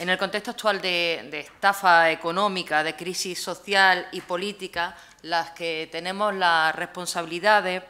En el contexto actual de, estafa económica, de crisis social y política, las que tenemos las responsabilidades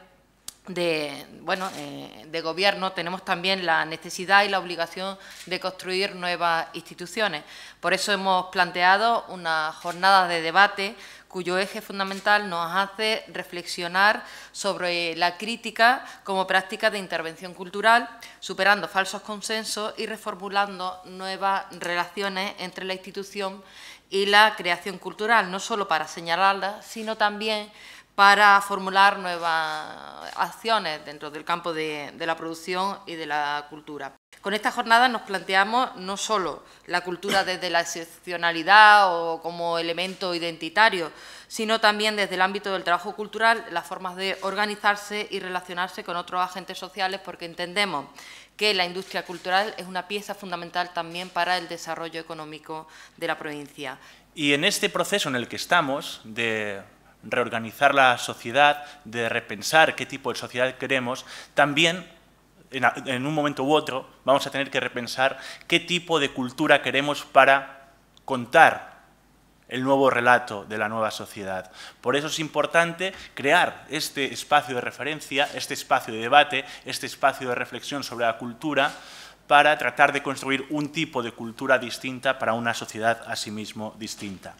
de, bueno, eh, de gobierno tenemos también la necesidad y la obligación de construir nuevas instituciones. Por eso hemos planteado una jornada de debate cuyo eje fundamental nos hace reflexionar sobre la crítica como práctica de intervención cultural, superando falsos consensos y reformulando nuevas relaciones entre la institución y la creación cultural, no solo para señalarla, sino también para formular nuevas acciones dentro del campo de, la producción y de la cultura. Con esta jornada nos planteamos no solo la cultura desde la excepcionalidad o como elemento identitario, sino también desde el ámbito del trabajo cultural, las formas de organizarse y relacionarse con otros agentes sociales, porque entendemos que la industria cultural es una pieza fundamental también para el desarrollo económico de la provincia. Y en este proceso en el que estamos de reorganizar la sociedad, de repensar qué tipo de sociedad queremos, también en un momento u otro vamos a tener que repensar qué tipo de cultura queremos para contar el nuevo relato de la nueva sociedad. Por eso es importante crear este espacio de referencia, este espacio de debate, este espacio de reflexión sobre la cultura, para tratar de construir un tipo de cultura distinta para una sociedad asimismo distinta.